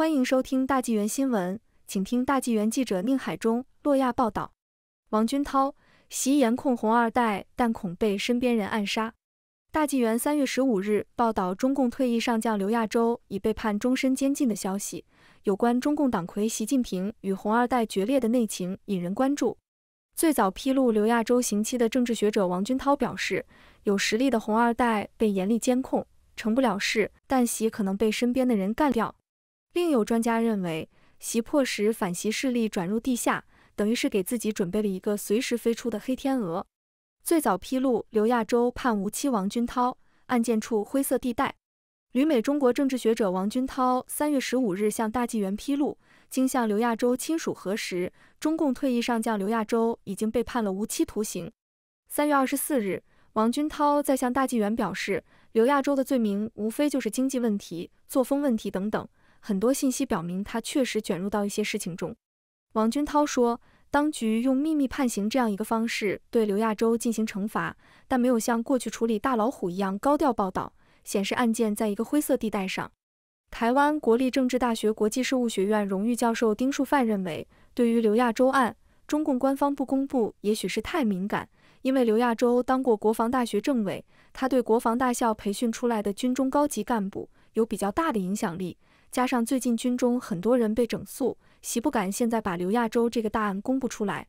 欢迎收听大纪元新闻，请听大纪元记者宁海中、洛亚报道。王军涛，习严控红二代，但恐被身边人暗杀。大纪元三月十五日报道，中共退役上将刘亚洲已被判终身监禁的消息，有关中共党魁习近平与红二代决裂的内情引人关注。最早披露刘亚洲刑期的政治学者王军涛表示，有实力的红二代被严厉监控，成不了事，但习可能被身边的人干掉。另有专家认为，袭破时反袭势力转入地下，等于是给自己准备了一个随时飞出的黑天鹅。最早披露刘亚洲判无期王军涛案件处灰色地带，旅美中国政治学者王军涛三月十五日向大纪元披露，经向刘亚洲亲属核实，中共退役上将刘亚洲已经被判了无期徒刑。三月二十四日，王军涛在向大纪元表示，刘亚洲的罪名无非就是经济问题、作风问题等等。很多信息表明他确实卷入到一些事情中。王军涛说，当局用秘密判刑这样一个方式对刘亚洲进行惩罚，但没有像过去处理大老虎一样高调报道，显示案件在一个灰色地带上。台湾国立政治大学国际事务学院荣誉教授丁树范认为，对于刘亚洲案，中共官方不公布也许是太敏感，因为刘亚洲当过国防大学政委，他对国防大校培训出来的军中高级干部有比较大的影响力。加上最近军中很多人被整肃，习不敢现在把刘亚洲这个大案公布出来。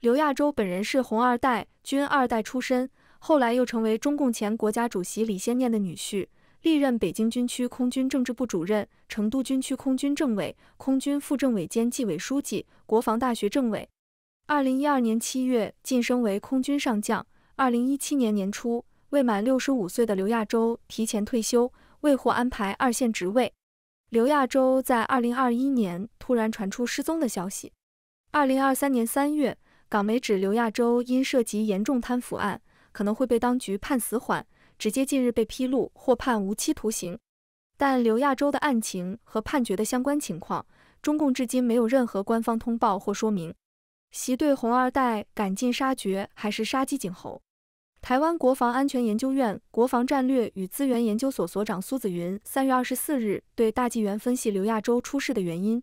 刘亚洲本人是红二代、军二代出身，后来又成为中共前国家主席李先念的女婿，历任北京军区空军政治部主任、成都军区空军政委、空军副政委兼纪委书记、国防大学政委。二零一二年七月晋升为空军上将。二零一七年年初，未满六十五岁的刘亚洲提前退休，未获安排二线职位。刘亚洲在二零二一年突然传出失踪的消息。二零二三年三月，港媒指刘亚洲因涉及严重贪腐案，可能会被当局判死缓，直接近日被披露或判无期徒刑。但刘亚洲的案情和判决的相关情况，中共至今没有任何官方通报或说明。习对“红二代”赶尽杀绝，还是杀鸡儆猴？台湾国防安全研究院国防战略与资源研究所所长苏子云三月二十四日对大纪元分析刘亚洲出事的原因。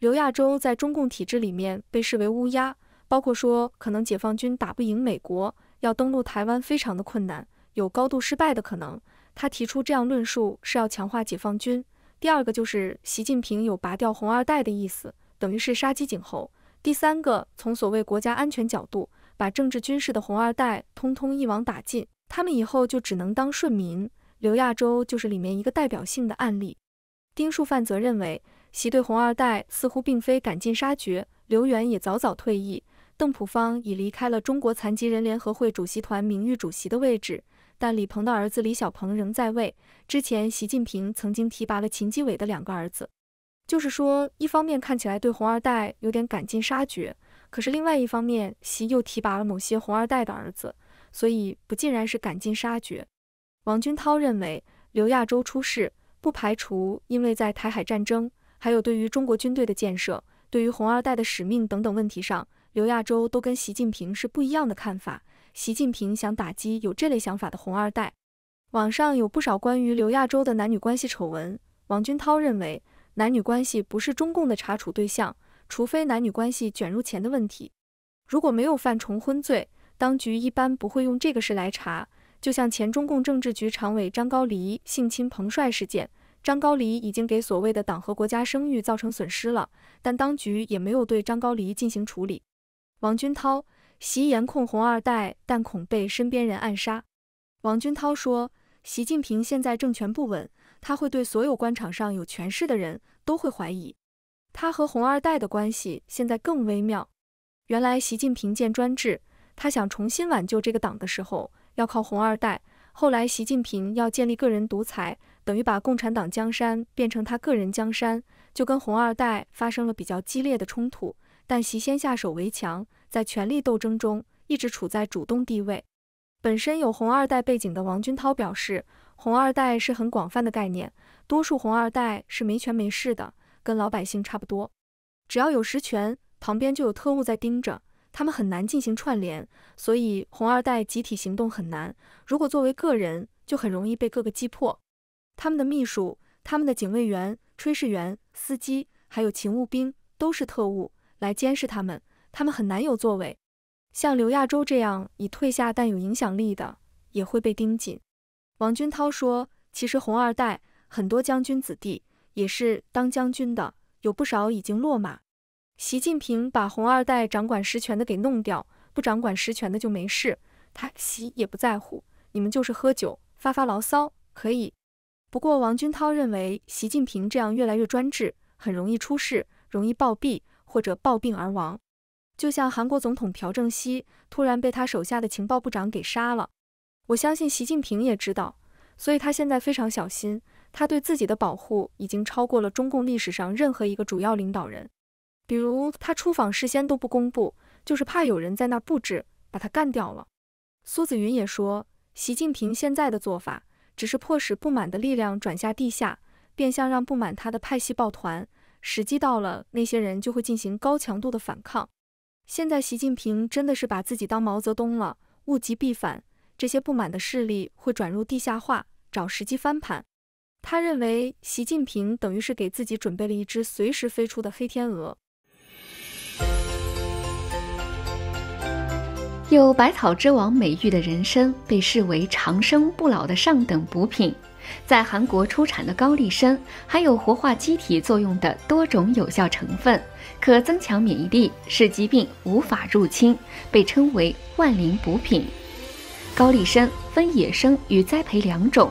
刘亚洲在中共体制里面被视为乌鸦，包括说可能解放军打不赢美国，要登陆台湾非常的困难，有高度失败的可能。他提出这样论述是要强化解放军。第二个就是习近平有拔掉红二代的意思，等于是杀鸡儆猴。第三个从所谓国家安全角度。把政治军事的红二代通通一网打尽，他们以后就只能当顺民。刘亚洲就是里面一个代表性的案例。丁树范则认为，习对红二代似乎并非赶尽杀绝。刘源也早早退役，邓朴方已离开了中国残疾人联合会主席团名誉主席的位置，但李鹏的儿子李小鹏仍在位。之前，习近平曾经提拔了秦基伟的两个儿子，就是说，一方面看起来对红二代有点赶尽杀绝。可是，另外一方面，习又提拔了某些红二代的儿子，所以不尽然是赶尽杀绝。王军涛认为，刘亚洲出事，不排除因为在台海战争，还有对于中国军队的建设，对于红二代的使命等等问题上，刘亚洲都跟习近平是不一样的看法。习近平想打击有这类想法的红二代。网上有不少关于刘亚洲的男女关系丑闻，王军涛认为，男女关系不是中共的查处对象。除非男女关系卷入钱的问题，如果没有犯重婚罪，当局一般不会用这个事来查。就像前中共政治局常委张高黎性侵彭帅事件，张高黎已经给所谓的党和国家声誉造成损失了，但当局也没有对张高黎进行处理。王军涛袭颜控红二代，但恐被身边人暗杀。王军涛说：“习近平现在政权不稳，他会对所有官场上有权势的人都会怀疑。”他和红二代的关系现在更微妙。原来习近平建专制，他想重新挽救这个党的时候，要靠红二代。后来习近平要建立个人独裁，等于把共产党江山变成他个人江山，就跟红二代发生了比较激烈的冲突。但习先下手为强，在权力斗争中一直处在主动地位。本身有红二代背景的王军涛表示，红二代是很广泛的概念，多数红二代是没权没势的。跟老百姓差不多，只要有实权，旁边就有特务在盯着，他们很难进行串联，所以红二代集体行动很难。如果作为个人，就很容易被各个击破。他们的秘书、他们的警卫员、炊事员、司机，还有勤务兵，都是特务来监视他们，他们很难有作为。像刘亚洲这样已退下但有影响力的，也会被盯紧。王军涛说：“其实红二代很多将军子弟。”也是当将军的，有不少已经落马。习近平把红二代掌管实权的给弄掉，不掌管实权的就没事。他习也不在乎，你们就是喝酒发发牢骚可以。不过王军涛认为，习近平这样越来越专制，很容易出事，容易暴毙或者暴病而亡。就像韩国总统朴正熙突然被他手下的情报部长给杀了。我相信习近平也知道，所以他现在非常小心。他对自己的保护已经超过了中共历史上任何一个主要领导人，比如他出访事先都不公布，就是怕有人在那布置把他干掉了。苏子云也说，习近平现在的做法只是迫使不满的力量转下地下，变相让不满他的派系抱团，时机到了，那些人就会进行高强度的反抗。现在习近平真的是把自己当毛泽东了，物极必反，这些不满的势力会转入地下化，找时机翻盘。他认为，习近平等于是给自己准备了一只随时飞出的黑天鹅。有百草之王美誉的人参，被视为长生不老的上等补品。在韩国出产的高丽参，含有活化机体作用的多种有效成分，可增强免疫力，使疾病无法入侵，被称为万灵补品。高丽参分野生与栽培两种。